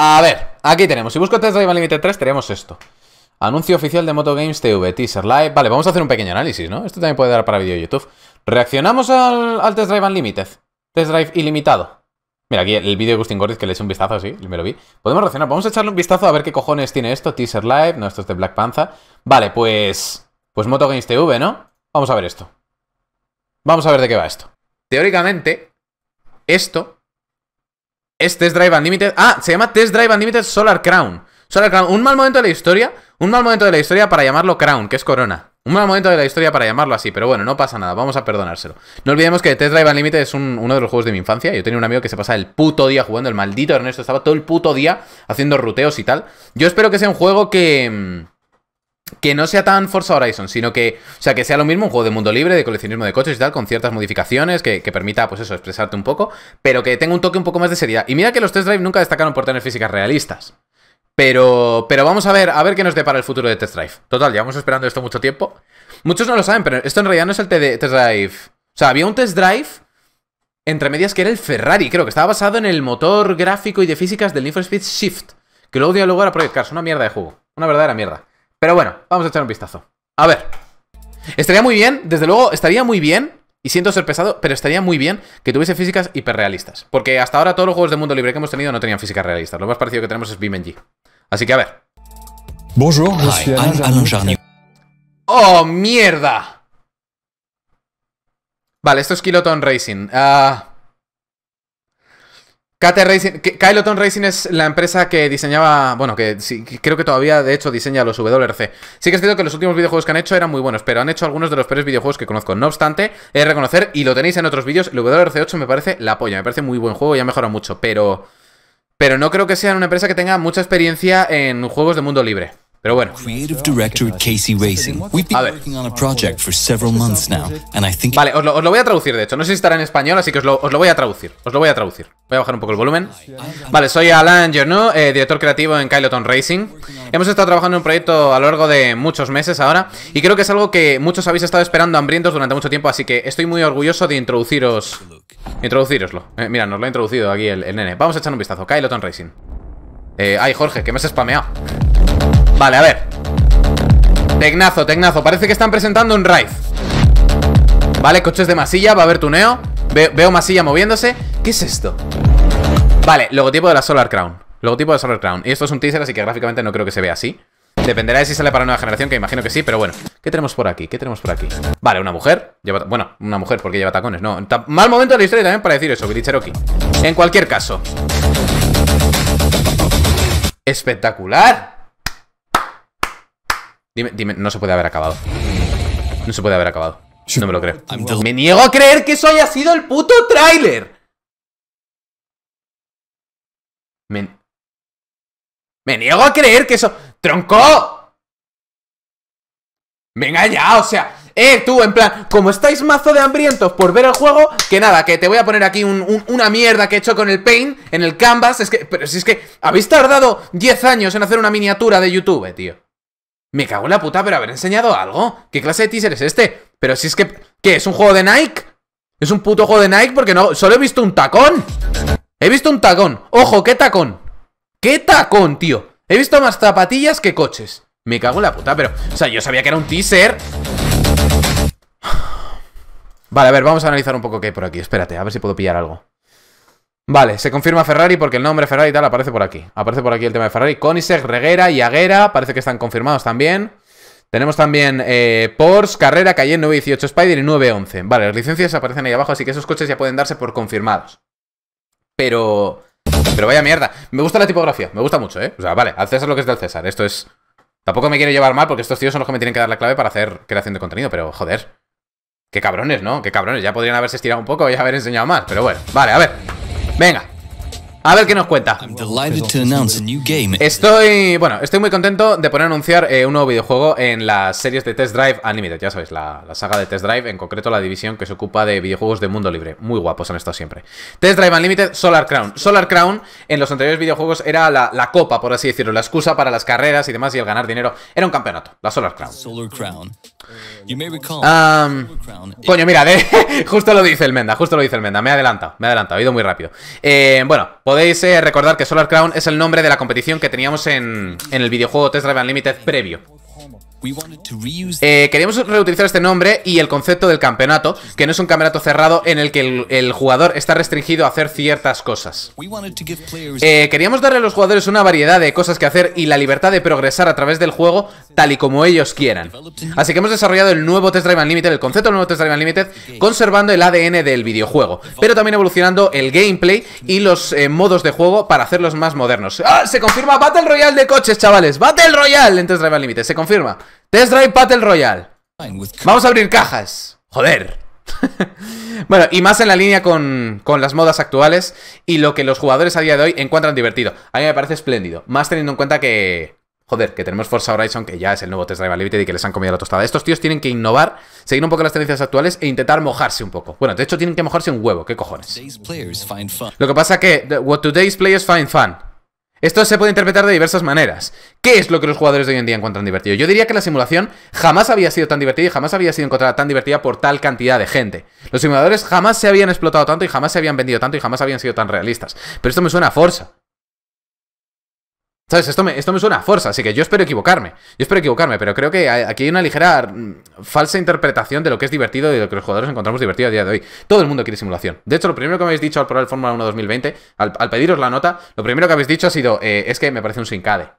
A ver, aquí tenemos. Si busco Test Drive Unlimited 3, tenemos esto. Anuncio oficial de Moto Games TV, teaser live. Vale, vamos a hacer un pequeño análisis, ¿no? Esto también puede dar para vídeo de YouTube. Reaccionamos al, Test Drive Unlimited. Test Drive ilimitado. Mira, aquí el vídeo de Agustín Gordis que le eché un vistazo así, me lo vi. Podemos reaccionar, vamos a echarle un vistazo a ver qué cojones tiene esto. Teaser live, no, esto es de Black Panther. Vale, pues... Pues Moto Games TV, ¿no? Vamos a ver esto. Vamos a ver de qué va esto. Teóricamente, esto es Test Drive Unlimited. Ah, se llama Test Drive Unlimited Solar Crown. Solar Crown, un mal momento de la historia. Un mal momento de la historia para llamarlo Crown, que es corona. Un mal momento de la historia para llamarlo así, pero bueno, no pasa nada, vamos a perdonárselo. No olvidemos que Test Drive Unlimited es uno de los juegos de mi infancia. Yo tenía un amigo que se pasaba el puto día jugando, el maldito Ernesto estaba todo el puto día haciendo ruteos y tal. Yo espero que sea un juego que mm, que no sea tan Forza Horizon, sino que, o sea, que sea lo mismo un juego de mundo libre, de coleccionismo de coches y tal, con ciertas modificaciones que, permita, pues eso, expresarte un poco, pero que tenga un toque un poco más de seriedad. Y mira que los test drive nunca destacaron por tener físicas realistas. Pero, pero vamos a ver, a ver qué nos depara el futuro de test drive. Total, llevamos esperando esto mucho tiempo. Muchos no lo saben, pero esto en realidad no es el test drive. O sea, había un test drive entre medias que era el Ferrari, creo que estaba basado en el motor gráfico y de físicas del Need Speed Shift, que luego dio lugar a Project Cars, una mierda de juego, una verdadera mierda. Pero bueno, vamos a echar un vistazo. A ver. Estaría muy bien, desde luego, estaría muy bien y siento ser pesado, pero estaría muy bien que tuviese físicas hiperrealistas. Porque hasta ahora todos los juegos de mundo libre que hemos tenido no tenían físicas realistas. Lo más parecido que tenemos es BeamNG. Así que a ver. Bonjour, ¡Oh, mierda! Vale, esto es Kiloton Racing. Ah... KT Racing, Kyloton Racing es la empresa que diseñaba, bueno, que creo que todavía de hecho diseña los WRC. Sí que es cierto que los últimos videojuegos que han hecho eran muy buenos, pero han hecho algunos de los peores videojuegos que conozco. No obstante, he de reconocer, y lo tenéis en otros vídeos, el WRC 8 me parece la polla, me parece muy buen juego y ha mejorado mucho, pero, pero no creo que sea una empresa que tenga mucha experiencia en juegos de mundo libre. Pero bueno. Racing. a project Vale, os lo, voy a traducir. De hecho, no sé si estará en español, así que os lo, voy a traducir. Os lo voy a traducir. Voy a bajar un poco el volumen. Vale, soy Alan Journeau, eh, director creativo en Kyloton Racing. Hemos estado trabajando en un proyecto a lo largo de muchos meses ahora, y creo que es algo que muchos habéis estado esperando hambrientos durante mucho tiempo, así que estoy muy orgulloso de introduciros. Introduciroslo. Eh, mira, nos lo ha introducido aquí el, nene. Vamos a echar un vistazo. Kyloton Racing. Eh, ay, Jorge, que me has spameado. Vale, a ver Tecnazo, tecnazo Parece que están presentando un Raid Vale, coches de masilla Va a haber tuneo Veo masilla moviéndose ¿Qué es esto? Vale, logotipo de la Solar Crown Logotipo de Solar Crown Y esto es un teaser, así que gráficamente no creo que se vea así Dependerá de si sale para nueva generación, que imagino que sí, pero bueno. ¿Qué tenemos por aquí? ¿Qué tenemos por aquí? Vale, una mujer. bueno, una mujer porque lleva tacones, no. Mal momento de la historia también para decir eso, que Cherokee. En cualquier caso. Espectacular. Dime, no se puede haber acabado. No se puede haber acabado. No me lo creo. Me niego a creer que eso haya sido el puto tráiler. Me... niego a creer que eso... ¡Tronco! Venga ya, o sea... Eh, tú, en plan, como estáis mazo de hambrientos por ver el juego, que nada, que te voy a poner aquí una mierda que he hecho con el paint en el canvas. Es que, pero si es que habéis tardado 10 años en hacer una miniatura de YouTube, tío. Me cago en la puta, pero haber enseñado algo. ¿Qué clase de teaser es este? Pero si es que... ¿Qué? ¿Es un juego de Nike? ¿Es un puto juego de Nike? Porque no... Solo he visto un tacón. He visto un tacón. Ojo, ¿qué tacón? ¿Qué tacón, tío? He visto más zapatillas que coches. Me cago en la puta, pero... O sea, yo sabía que era un teaser. Vale, a ver, vamos a analizar un poco qué hay por aquí. Espérate, a ver si puedo pillar algo. Vale, se confirma Ferrari porque el nombre Ferrari y tal aparece por aquí. Aparece por aquí el tema de Ferrari. Konisek, Reguera y Aguera parece que están confirmados también. Tenemos también eh, Porsche, Carrera, Cayenne 918 Spider y 911. Vale, las licencias aparecen ahí abajo, así que esos coches ya pueden darse por confirmados. Pero... Pero vaya mierda. Me gusta la tipografía, me gusta mucho, ¿eh? O sea, vale, al César lo que es del César. Esto es... Tampoco me quiero llevar mal porque estos tíos son los que me tienen que dar la clave para hacer creación de contenido, pero joder. Qué cabrones, ¿no? Qué cabrones. Ya podrían haberse estirado un poco y haber enseñado más, pero bueno. Vale, a ver. Venga, a ver qué nos cuenta. Estoy, bueno, estoy muy contento de poder anunciar eh, un nuevo videojuego en las series de Test Drive Unlimited, ya sabéis, la, saga de Test Drive, en concreto la división que se ocupa de videojuegos de mundo libre. Muy guapos han estado siempre. Test Drive Unlimited, Solar Crown. Solar Crown en los anteriores videojuegos era la, copa, por así decirlo, la excusa para las carreras y demás y el ganar dinero. Era un campeonato, la Solar Crown. Solar Crown coño, mira, justo lo dice el Menda, justo lo dice el Menda, me adelanta, me adelanta, ha ido muy rápido. Eh, bueno, podéis eh, recordar que Solar Crown es el nombre de la competición que teníamos en, en el videojuego Test Drive Unlimited previo. Eh, queríamos reutilizar este nombre y el concepto del campeonato, que no es un campeonato cerrado en el que el, jugador está restringido a hacer ciertas cosas. Eh, queríamos darle a los jugadores una variedad de cosas que hacer y la libertad de progresar a través del juego tal y como ellos quieran. Así que hemos desarrollado el nuevo Test Drive Unlimited, el concepto del nuevo Test Drive Unlimited, conservando el ADN del videojuego, pero también evolucionando el gameplay y los eh, modos de juego para hacerlos más modernos. ¡Ah! Se confirma Battle Royale de coches, chavales. Battle Royale en Test Drive Unlimited, se confirma. Test Drive Battle Royale. Vamos a abrir cajas. Joder. bueno, y más en la línea con, las modas actuales y lo que los jugadores a día de hoy encuentran divertido. A mí me parece espléndido. Más teniendo en cuenta que... Joder, que tenemos Forza Horizon, que ya es el nuevo Test Drive y que les han comido la tostada. Estos tíos tienen que innovar, seguir un poco las tendencias actuales e intentar mojarse un poco. Bueno, de hecho tienen que mojarse un huevo, qué cojones. Lo que pasa que... What today's players find fun. Esto se puede interpretar de diversas maneras. ¿Qué es lo que los jugadores de hoy en día encuentran divertido? Yo diría que la simulación jamás había sido tan divertida y jamás había sido encontrada tan divertida por tal cantidad de gente. Los simuladores jamás se habían explotado tanto y jamás se habían vendido tanto y jamás habían sido tan realistas. Pero esto me suena a Forza. ¿Sabes? Esto me, esto me suena a fuerza, así que yo espero equivocarme. Yo espero equivocarme, pero creo que aquí hay una ligera mm, falsa interpretación de lo que es divertido y de lo que los jugadores encontramos divertido a día de hoy. Todo el mundo quiere simulación. De hecho, lo primero que me habéis dicho al probar el Fórmula 1 2020, al, al, pediros la nota, lo primero que habéis dicho ha sido, eh, es que me parece un sincade.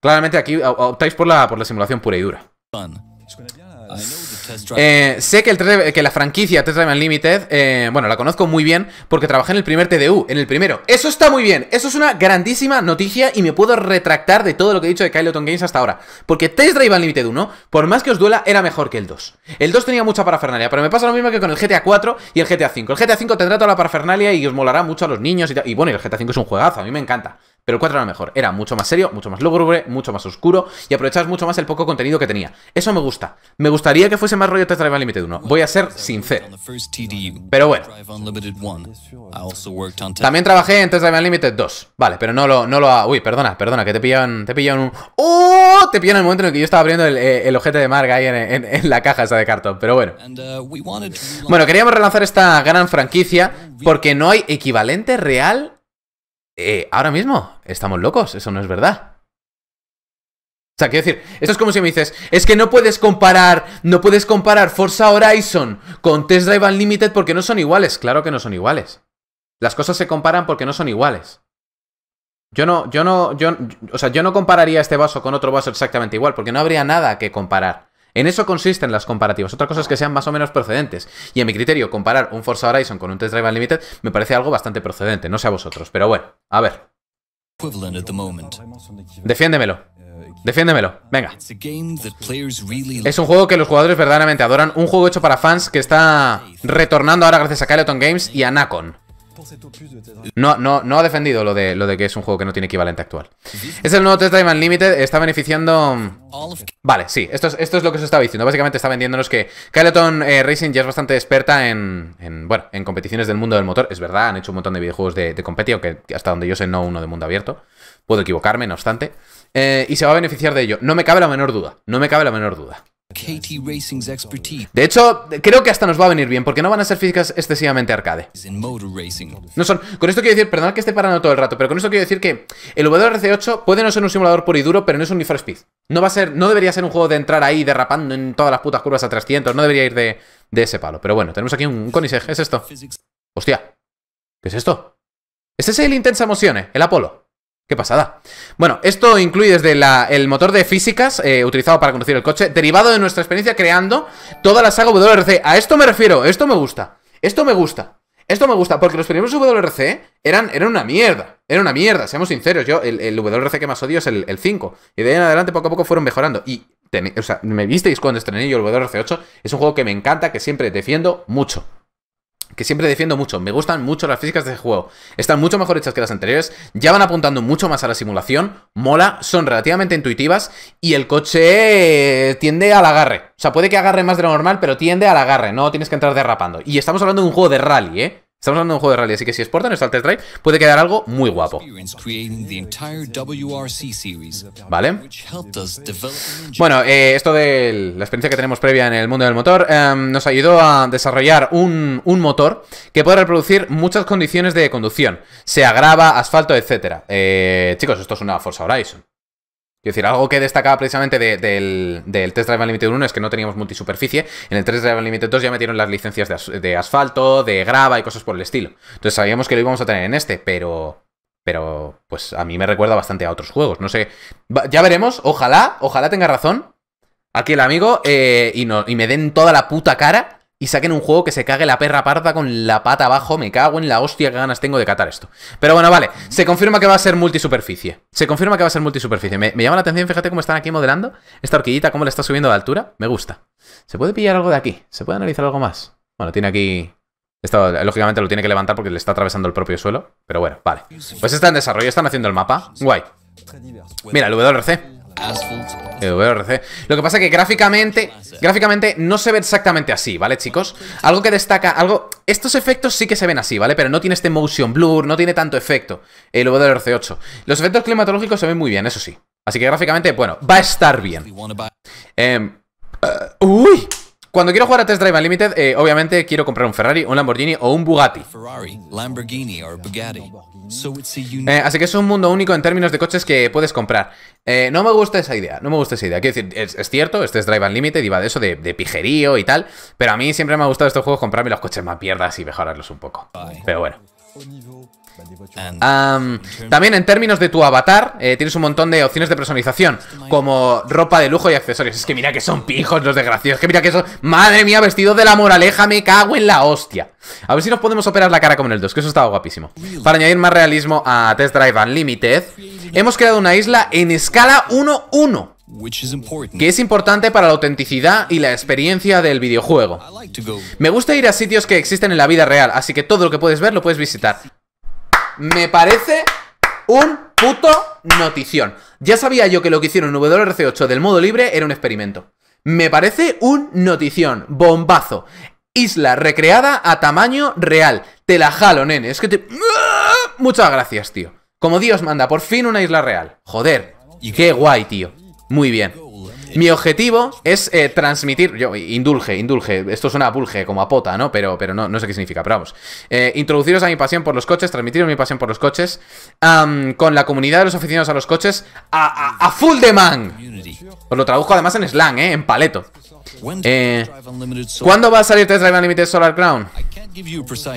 claramente aquí optáis por la, por la simulación pura y dura. Eh, sé que, el que la franquicia Drive Unlimited, eh, bueno, la conozco muy bien porque trabajé en el primer TDU, en el primero. Eso está muy bien, eso es una grandísima noticia y me puedo retractar de todo lo que he dicho de Kyloton Games hasta ahora. Porque Test Drive Unlimited 1, por más que os duela, era mejor que el 2. El 2 tenía mucha parafernalia, pero me pasa lo mismo que con el GTA 4 y el GTA 5. El GTA 5 tendrá toda la parafernalia y os molará mucho a los niños y, y bueno, el GTA 5 es un juegazo, a mí me encanta. Pero el 4 era mejor, era mucho más serio, mucho más lúgubre, mucho más oscuro y aprovechabas mucho más el poco contenido que tenía. Eso me gusta. Me gustaría que fuese más rollo Test Drive Unlimited 1, voy a ser sincero. Pero bueno. También trabajé en Test Drive Unlimited 2, vale, pero no lo, no lo... Uy, perdona, perdona, que te pillaron, te pillan, un... ¡Oh! Te pillaron el momento en el que yo estaba abriendo el, eh, ojete de Marga ahí en, en, la caja esa de cartón, pero bueno. Bueno, queríamos relanzar esta gran franquicia porque no hay equivalente real eh, ahora mismo estamos locos, eso no es verdad. O sea, quiero decir, esto es como si me dices, es que no puedes comparar, no puedes comparar Forza Horizon con Test Drive Unlimited porque no son iguales. Claro que no son iguales. Las cosas se comparan porque no son iguales. Yo no, yo no, yo, o sea, yo no compararía este vaso con otro vaso exactamente igual porque no habría nada que comparar. En eso consisten las comparativas. Otra cosa es que sean más o menos procedentes. Y en mi criterio, comparar un Forza Horizon con un Test Drive Unlimited me parece algo bastante procedente. No sé a vosotros, pero bueno, a ver. Defiéndemelo. Defiéndemelo. Venga. Es un juego que los jugadores verdaderamente adoran. Un juego hecho para fans que está retornando ahora gracias a Caleton Games y a Nakon. No, no, no ha defendido lo de, lo de que es un juego que no tiene equivalente actual. Es el nuevo Test Drive Unlimited, está beneficiando... Mm, vale, sí, esto es, esto es lo que se estaba diciendo. Básicamente está vendiéndonos que Kyleton eh, Racing ya es bastante experta en, bueno, en competiciones del mundo del motor. Es verdad, han hecho un montón de videojuegos de, de hasta donde yo sé no uno de mundo abierto. Puedo equivocarme, no obstante. Eh, y se va a beneficiar de ello. No me cabe la menor duda, no me cabe la menor duda. De hecho, creo que hasta nos va a venir bien, porque no van a ser físicas excesivamente arcade. No son. Con esto quiero decir, Perdón que esté parando todo el rato, pero con esto quiero decir que el rc 8 puede no ser un simulador puro y duro, pero no es un Need for Speed. No va a ser, no debería ser un juego de entrar ahí derrapando en todas las putas curvas a 300, no debería ir de, ese palo. Pero bueno, tenemos aquí un, coniseg. es esto. Hostia, ¿qué es esto? ¿Este es el Intensa Emociones, el Apolo? Qué pasada. Bueno, esto incluye desde el motor de físicas eh, utilizado para conducir el coche, derivado de nuestra experiencia creando toda la saga WRC. A esto me refiero, esto me gusta. Esto me gusta. Esto me gusta, porque los primeros WRC eran, una mierda. Era una mierda, seamos sinceros. Yo, el, WRC que más odio es el, 5. Y de ahí en adelante poco a poco fueron mejorando. Y, me visteis cuando estrené yo el WRC 8. Es un juego que me encanta, que siempre defiendo mucho que siempre defiendo mucho. Me gustan mucho las físicas de este juego. Están mucho mejor hechas que las anteriores. Ya van apuntando mucho más a la simulación. Mola, son relativamente intuitivas. Y el coche eh, tiende al agarre. O sea, puede que agarre más de lo normal, pero tiende al agarre. No tienes que entrar derrapando. Y estamos hablando de un juego de rally, ¿eh? Estamos hablando de un juego de rally, así que si exportan esto al test drive, puede quedar algo muy guapo. Vale. Bueno, eh, esto de la experiencia que tenemos previa en el mundo del motor em, nos ayudó a desarrollar un, motor que puede reproducir muchas condiciones de conducción, se agrava asfalto, etc. Eh, chicos, esto es una Forza Horizon. Quiero decir, algo que destacaba precisamente del, del, Test Drive Unlimited 1 es que no teníamos multisuperficie. En el Test Drive Unlimited 2 ya metieron las licencias de, asfalto, de grava y cosas por el estilo. Entonces sabíamos que lo íbamos a tener en este, pero. Pero, pues a mí me recuerda bastante a otros juegos. No sé. Ya veremos. Ojalá, ojalá tenga razón. Aquí el amigo. Eh, y, y me den toda la puta cara y saquen un juego que se cague la perra parda con la pata abajo. Me cago en la hostia que ganas tengo de catar esto. Pero bueno, vale. Se confirma que va a ser multisuperficie. Se confirma que va a ser multisuperficie. Me, me llama la atención, fíjate cómo están aquí modelando. Esta horquillita, cómo la está subiendo de altura. Me gusta. ¿Se puede pillar algo de aquí? ¿Se puede analizar algo más? Bueno, tiene aquí... Esto, lógicamente, lo tiene que levantar porque le está atravesando el propio suelo. Pero bueno, vale. Pues está en desarrollo, están haciendo el mapa. Guay. Mira, el WRC. E Lo que pasa es que gráficamente, gráficamente no se ve exactamente así, ¿vale, chicos? Algo que destaca, algo... Estos efectos sí que se ven así, ¿vale? Pero no tiene este motion blur, no tiene tanto efecto el rc 8. Los efectos climatológicos se ven muy bien, eso sí. Así que gráficamente, bueno, va a estar bien. Em, eh, ¡Uy! Cuando quiero jugar a Test Drive Unlimited, eh, obviamente quiero comprar un Ferrari, un Lamborghini o un Bugatti. Eh, así que es un mundo único en términos de coches que puedes comprar. Eh, no me gusta esa idea, no me gusta esa idea. Quiero decir, es, cierto, este es Drive Unlimited y va de eso, de, pijerío y tal, pero a mí siempre me ha gustado estos juegos comprarme los coches más pierdas y mejorarlos un poco. Pero bueno. Um, también en términos de tu avatar, eh, tienes un montón de opciones de personalización, como ropa de lujo y accesorios. Es que mira que son pijos los desgraciados, que mira que son... Madre mía, vestido de la moraleja, me cago en la hostia. A ver si nos podemos operar la cara con el 2, que eso estaba guapísimo. Para añadir más realismo a Test Drive Unlimited, hemos creado una isla en escala 1-1 que es importante para la autenticidad y la experiencia del videojuego. Me gusta ir a sitios que existen en la vida real, así que todo lo que puedes ver lo puedes visitar me parece un puto notición. Ya sabía yo que lo que hicieron en WRC8 del modo libre era un experimento. Me parece un notición, bombazo. Isla recreada a tamaño real. Te la jalo, nene. Es que te... ¡Ah! Muchas gracias, tío. Como Dios manda, por fin una isla real. Joder, y qué guay, tío. Muy bien. Mi objetivo es eh, transmitir. Yo, indulge, indulge. Esto suena a bulge, como a pota, ¿no? Pero, pero no, no sé qué significa, pero vamos. Eh, introduciros a mi pasión por los coches, transmitiros mi pasión por los coches. con la comunidad de los aficionados a los coches. A, a full demand. Os lo traduzco además en slang, ¿eh? En paleto. Eh, ¿Cuándo va a salir Test Drive Unlimited Solar Crown?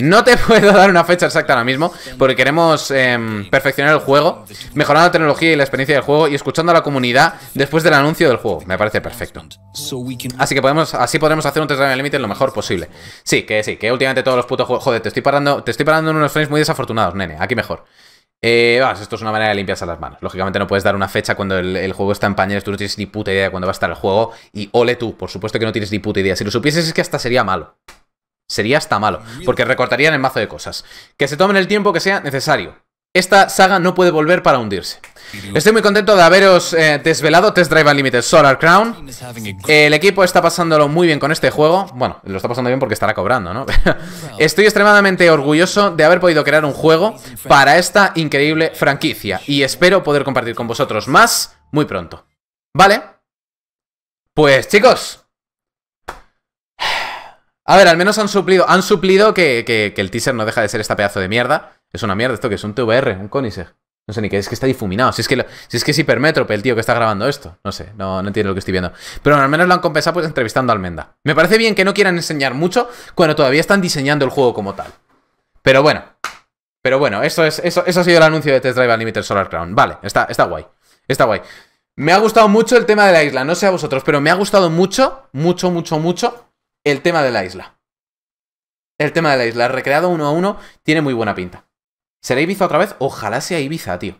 No te puedo dar una fecha exacta ahora mismo Porque queremos em, perfeccionar el juego Mejorando la tecnología y la experiencia del juego Y escuchando a la comunidad después del anuncio del juego Me parece perfecto Así que podemos, así podremos hacer un test drive Unlimited lo mejor posible Sí, que sí, que últimamente todos los putos juegos Joder, te estoy parando, te estoy parando en unos frames muy desafortunados, nene Aquí mejor eh, vas, esto es una manera de limpiarse las manos. Lógicamente no puedes dar una fecha cuando el, el, juego está en pañales, tú no tienes ni puta idea de cuándo va a estar el juego. Y ole tú, por supuesto que no tienes ni puta idea. Si lo supieses es que hasta sería malo. Sería hasta malo, porque recortarían el mazo de cosas. Que se tomen el tiempo que sea necesario. Esta saga no puede volver para hundirse. Estoy muy contento de haberos eh, desvelado Test Drive Unlimited Solar Crown. El equipo está pasándolo muy bien con este juego. Bueno, lo está pasando bien porque estará cobrando, ¿no? Estoy extremadamente orgulloso de haber podido crear un juego para esta increíble franquicia y espero poder compartir con vosotros más muy pronto. ¿Vale? Pues chicos, a ver, al menos han suplido, han suplido que, el teaser no deja de ser esta pedazo de mierda. Es una mierda esto que es un TVR, un Koenigsegg. No sé ni qué, es que está difuminado. Si es que, si es, que hipermétrope el tío que está grabando esto. No sé, no, no entiendo lo que estoy viendo. Pero al menos lo han compensado pues, entrevistando a Almenda. Me parece bien que no quieran enseñar mucho cuando todavía están diseñando el juego como tal. Pero bueno. Pero bueno, eso, es, eso, ha sido el anuncio de Test Drive Unlimited Solar Crown. Vale, está, está guay. Está guay. Me ha gustado mucho el tema de la isla. No sé a vosotros, pero me ha gustado mucho, mucho, mucho, mucho el tema de la isla. El tema de la isla, recreado uno a uno, tiene muy buena pinta. ¿Será Ibiza otra vez? Ojalá sea Ibiza, tío.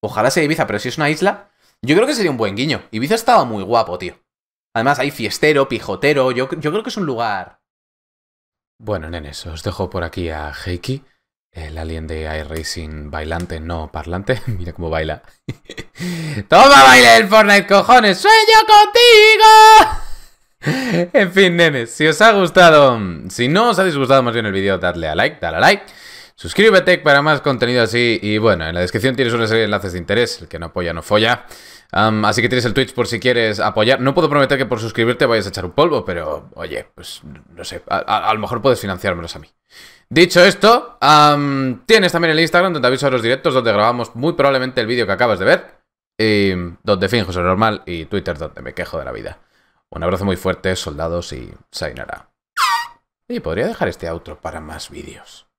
Ojalá sea Ibiza, pero si es una isla, yo creo que sería un buen guiño. Ibiza estaba muy guapo, tío. Además, hay fiestero, pijotero. Yo, creo que es un lugar. Bueno, nenes, os dejo por aquí a Heiki, el alien de iRacing bailante, no parlante. Mira cómo baila. ¡Toma, baile el Fortnite, cojones! ¡Sueño contigo! en fin, nenes, si os ha gustado, si no os ha disgustado más bien el vídeo, dadle a like, dale a like. Suscríbete para más contenido así y bueno, en la descripción tienes una serie de enlaces de interés, el que no apoya no folla. así que tienes el Twitch por si quieres apoyar. No puedo prometer que por suscribirte vayas a echar un polvo, pero oye, pues no sé, a, lo mejor puedes financiármelos a mí. Dicho esto, tienes también el Instagram donde aviso a los directos, donde grabamos muy probablemente el vídeo que acabas de ver, donde finjo ser normal, y Twitter donde me quejo de la vida. Un abrazo muy fuerte, soldados, y Sainara. Y podría dejar este outro para más vídeos.